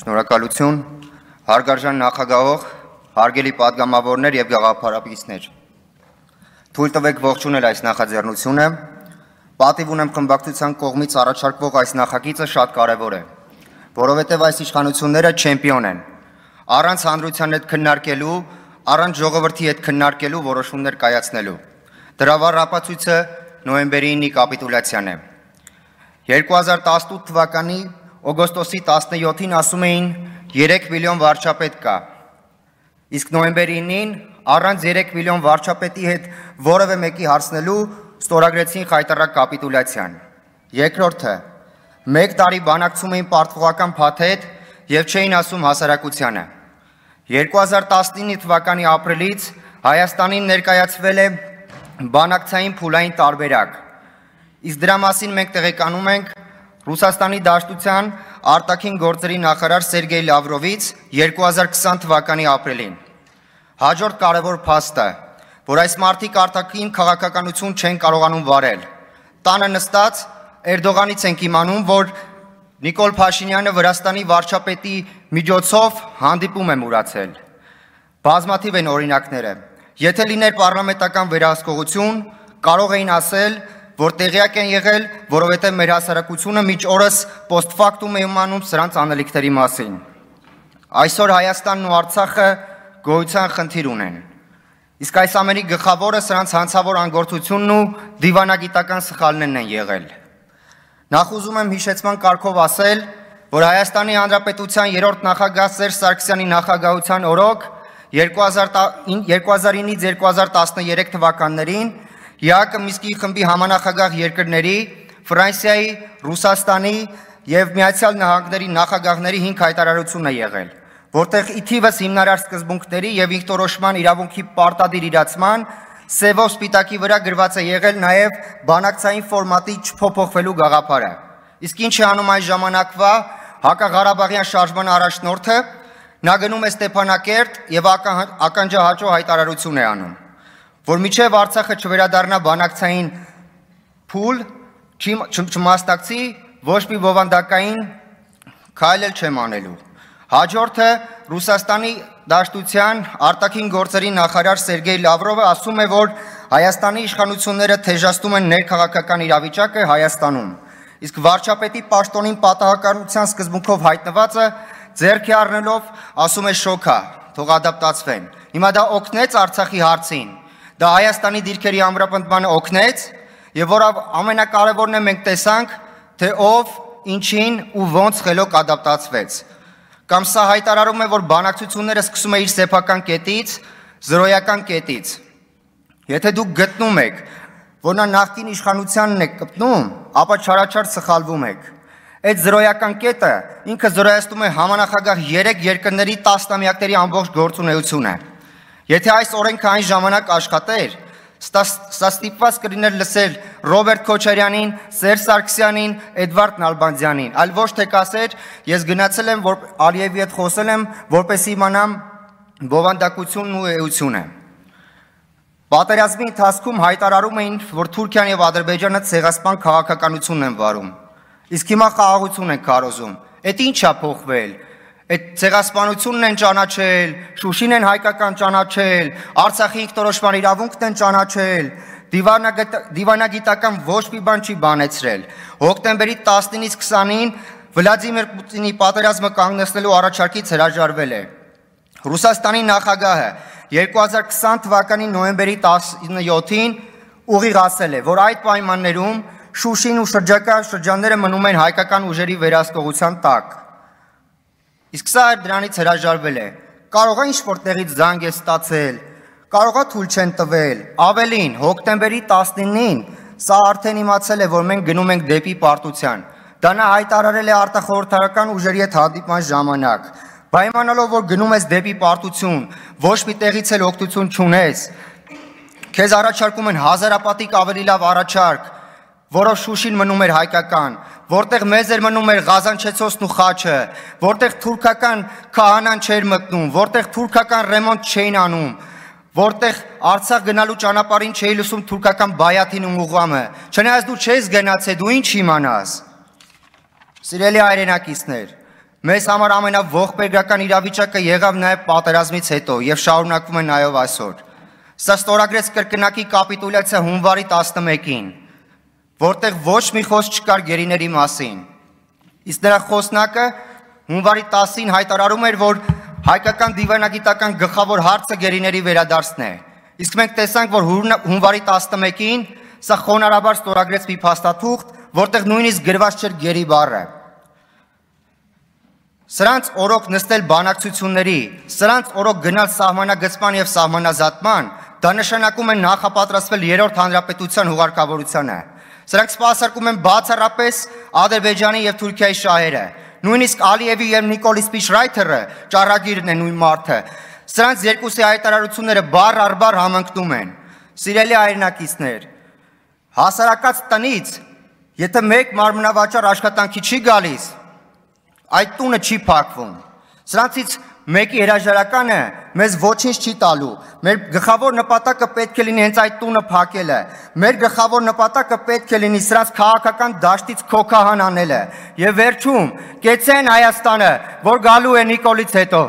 Շնորհակալություն հարգարժան նախագահող, հարգելի падգամավորներ եւ գաղափարապետներ։ Թույլ տվեք ողջունել այս նախաձեռնությունը։ Պատիվ ունեմ խմբակցության կողմից առաջարկվող այս նախագիծը շատ կարևոր է, որովհետեւ այս իշխանությունները չեմպիոն են։ Առանց հանրության հետ քննարկելու, առանց ժողովրդի հետ քննարկելու որոշումներ կայացնելու։ Դրա վառապացույցը նոյեմբերի 9-ի կապիտուլացիան է։ 2018 թվականի օգոստոսի 17-ին ասում էին 3 միլիոն վարչապետ կա։ Իսկ նոյեմբերի 9-ին առանց 3 միլիոն վարչապետի հետ որևէ մեկի հարցնելու ստորագրեցին խայտարակ կապիտուլյացիան։ Երկրորդը մեկ տարի բանակցում էին պարտվողական փաթեթ եւ չէին ասում հասարակությանը։ 2019 թվականի ապրիլից Հայաստանին ներկայացվել է բանակցային փուլային տարբերակ։ Իսկ դրա մասին մենք տեղեկանում ենք Ռուսաստանի Դաշտության արտաքին գործերի նախարար Սերգեյ Լավրովից 2020 թվականի ապրիլին։ Հաջորդ կարևոր փաստը, որ այս մարտիկ արտաքին քաղաքականություն չեն կարողանում վարել։ Տանը նստած Էրդողանից ենք իմանում, որ Նիկոլ Փաշինյանը Վրաստանի վարչապետի միջոցով հանդիպում է մուրացել։ Բազմաթիվ են օրինակները։ Եթե լիներ պարլամենտական վերահսկողություն, կարող էին ասել, որ տեղյակ են եղել, որովհետև մեր հասարակությունը միջ օրս post-factum է իմանում սրանց անելիքների մասին։ Այսօր Հայաստանն ու Արցախը գոյության խնդիր ունեն։ Իսկ այս ամենի գլխավորը սրանց հանցավոր անգործությունն ու դիվանագիտական սխալներն են եղել։ Նախ ուզում եմ հիշեցման կարգով ասել, որ Հայաստանի Հանրապետության երրորդ նախագահ Սերժ Սարգսյանի նախագահության օրոք 2009-ից 2013 թվականներին ԵԱԿ-ը Միսկի խմբի համանախագահ երկրների Ֆրանսիայի, Ռուսաստանի եւ Միացյալ Նահանգների նախագահների 5 հայտարարություն է եղել, որտեղ ի թիվս հիմնարար սկզբունքների եւ ինքնորոշման իրավունքի պարտադիր իրացման սևով սպիտակի վրա գրված է եղել նաև բանակցային ֆորմատի չփոփոխվելու գաղափարը։ Իսկ ինչ է անում այս ժամանակվա հակաղարաբաղյան շարժման առաջնորդը, նա գնում է Ստեփանակերտ եւ ականջահաճո հայտարարություն է անում որ միջև Արցախը չվերադառնա բանակցային փուլ, չմաստակցի ոչ մի բովանդակային քայլ էլ չեմ անելու։ Հաջորդը Ռուսաստանի դաշտության արտաքին գործերի նախարար Սերգեյ Լավրովը ասում է, որ Հայաստանի իշխանությունները թեժաստում են ներքաղաքական իրավիճակը Հայաստանում։ Իսկ վարչապետի պաշտոնին պատահականության սկզբունքով հայտնվածը ձերքի առնելով ասում է շոքա, թող ադապտացվեն։ Հիմա դա օգնեց Արցախի հարցին։ Դա Հայաստանի դիրքերի ամրապնդմանը օգնեց, եւ որով ամենակարևորն է մենք տեսանք, թե ով, ինչին ու ոնց խելոք ադապտացվեց։ Կամ սա հայտարարում է, որ բանակցությունները սկսում է իր սեփական կետից, զրոյական կետից։ Եթե դուք գտնում եք, որ նա նախկին իշխանությանն է կպնում, ապա չարաչար սխալվում եք։ Այդ զրոյական կետը ինքը զրոյացնում է համանախագահ 3 երկրների 10 տամյակների ամբողջ գործունեությունը։ Եթե այս օրենքը այն ժամանակ աշխատեր, սա ստիպված կլիներ լսել Ռոբերտ Քոչարյանին, Սերժ Սարգսյանին, Էդվարդ Նալբանդյանին, այլ ոչ թե կասեր, ես գնացել եմ, որ Ալիևի հետ խոսել եմ, որպեսզի իմանամ բովանդակությունն ու էությունը։ Պատերազմի ընթացքում հայտարարում էին, որ Թուրքիան եւ Ադրբեջանը ցեղասպան քաղաքականությունն են վարում։ Իսկ հիմա խաղաղություն են քարոզում։ Էդ ի՞նչ է փոխվել այդ ցեղասպանությունն են ճանաչել, Շուշին են հայկական ճանաչել, Արցախի ինքնորոշման իրավունքն են ճանաչել, դիվանագիտական ոչ մի բան չի բանեցրել։ Հոկտեմբերի 19-ից 20-ին Վլադիմիր Պուտինի պատերազմը կանգնեցնելու առաջարկից հրաժարվել է։ Ռուսաստանի նախագահը 2020 թվականի նոյեմբերի 17-ին ուղիղ ասել է, որ այդ պայմաններում Շուշին ու շրջակա շրջանները մնում են հայկական ուժերի վերահսկողության տակ։ Իսկ սա էր դրանից հրաժարվել է։ Կարող է ինչ-որ տեղից զանգ է ստացել, կարող է թույլ չեն տվել։ Ավելին, հոկտեմբերի 19-ին սա արդեն իմացել է, որ մենք գնում ենք դեպի պարտության։ Դա նա հայտարարել է արտախորհրդարական ուժերի հետ հանդիպման ժամանակ։ Պայմանալով, որ գնում ես դեպի պարտություն, ոչ մի տեղից էլ օգտություն չունես, քեզ առաջարկում են հազարապատիկ ավելի լավ առաջարկ, որով Շուշին մնում էր հայկական, որտեղ մեզ էր մնում էր Ղազանչեցոսն ու Խաչը, որտեղ թուրքական քահանան չէր մտնում, որտեղ թուրքական ռեմոնտ չէին անում, որտեղ Արցախ գնալու ճանապարհին չէի լսում թուրքական բայաթին ու մուղամը։ Չնայած դու չես գնացե, դու ինչ իմանաս։ Սիրելի հայրենակիցներ, մեզ համար ամենաողբերգական իրավիճակը եղավ նաև պատերազմից հետո եւ շարունակվում է նաև այսօր։ Սա ստորագրեց կրկնակի կապիտուլյացիա հունվարի 11-ին որտեղ ոչ մի խոսք չկար գերիների մասին։ Իսկ նրա խոսնակը հունվարի 10-ին հայտարարում էր, որ հայկական դիվանագիտական գլխավոր հարցը գերիների վերադարձն է։ Իսկ մենք տեսանք, որ հունվարի 11-ին սա խոնարհաբար ստորագրեց մի փաստաթուղթ, որտեղ նույնիսկ գրված չէր գերի բառը։ Սրանց օրոք նստել բանակցությունների, սրանց օրոք գնալ սահմանագծման եւ սահմանազատման, դա նշանակում է նախապատրաստվել երրորդ հանրապետության հուղարկավորությանը։ Սրանք սպասարկում են բացառապես Ադրբեջանի եւ Թուրքիայի շահերը։ Նույնիսկ Ալիևի եւ Նիկոլի Սպիշրայթերը ճառագիրն են նույն մարդը։ Սրանց երկուսի հայտարարությունները բառ առ բառ համընկնում են։ Սիրելի հայրենակիցներ, հասարակած տնից, եթե մեկ մարմնավաճառ աշխատանքի չի գալիս, այդ տունը չի փակվում։ Սրանցից Մեկ երաժարականը մեզ ոչինչ չի տալու։ Մեր գլխավոր նպատակը պետք է լինի հենց այդ տունը փակելը։ Մեր գլխավոր նպատակը պետք է լինի սրանց քաղաքական դաշտից քոքահան անելը։ Եվ վերջում կեցեն Հայաստանը, որ գալու է Նիկոլից հետո։